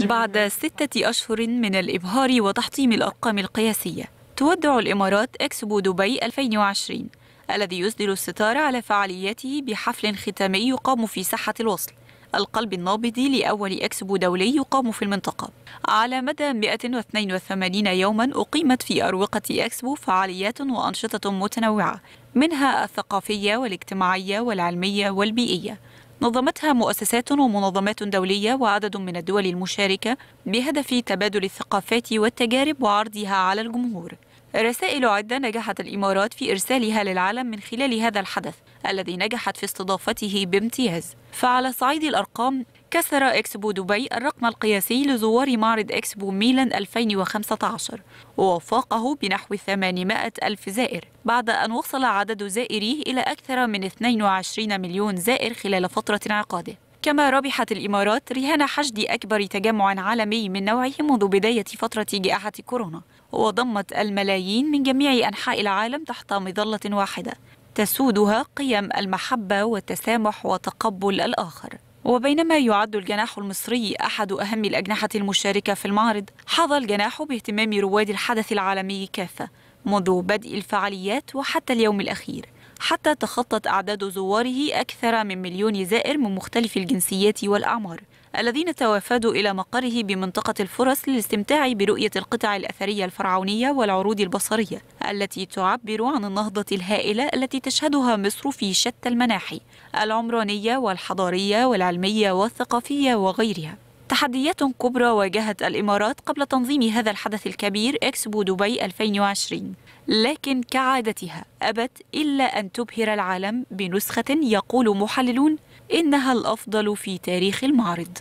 بعد ستة أشهر من الإبهار وتحطيم الأرقام القياسية تودع الإمارات إكسبو دبي 2020 الذي يسدل الستار على فعالياته بحفل ختامي يقام في ساحة الوصل القلب النابض لأول إكسبو دولي يقام في المنطقة على مدى 182 يوما أقيمت في أروقة إكسبو فعاليات وأنشطة متنوعة منها الثقافية والاجتماعية والعلمية والبيئية نظمتها مؤسسات ومنظمات دولية وعدد من الدول المشاركة بهدف تبادل الثقافات والتجارب وعرضها على الجمهور رسائل عدة نجحت الإمارات في إرسالها للعالم من خلال هذا الحدث الذي نجحت في استضافته بامتياز فعلى صعيد الأرقام كسر إكسبو دبي الرقم القياسي لزوار معرض إكسبو ميلان 2015 ووفاقه بنحو 800 ألف زائر بعد أن وصل عدد زائريه إلى أكثر من 22 مليون زائر خلال فترة انعقاده كما ربحت الإمارات رهان حشد أكبر تجمع عالمي من نوعه منذ بداية فترة جائحة كورونا وضمت الملايين من جميع أنحاء العالم تحت مظلة واحدة تسودها قيم المحبة والتسامح وتقبل الآخر وبينما يعد الجناح المصري أحد أهم الأجنحة المشاركة في المعرض حظى الجناح باهتمام رواد الحدث العالمي كافة منذ بدء الفعاليات وحتى اليوم الأخير حتى تخطت أعداد زواره أكثر من مليون زائر من مختلف الجنسيات والأعمار الذين توافدوا إلى مقره بمنطقة الفرس للاستمتاع برؤية القطع الأثرية الفرعونية والعروض البصرية التي تعبر عن النهضة الهائلة التي تشهدها مصر في شتى المناحي العمرانية والحضارية والعلمية والثقافية وغيرها تحديات كبرى واجهت الإمارات قبل تنظيم هذا الحدث الكبير إكسبو دبي 2020 لكن كعادتها أبت إلا أن تبهر العالم بنسخة يقول محللون إنها الأفضل في تاريخ المعرض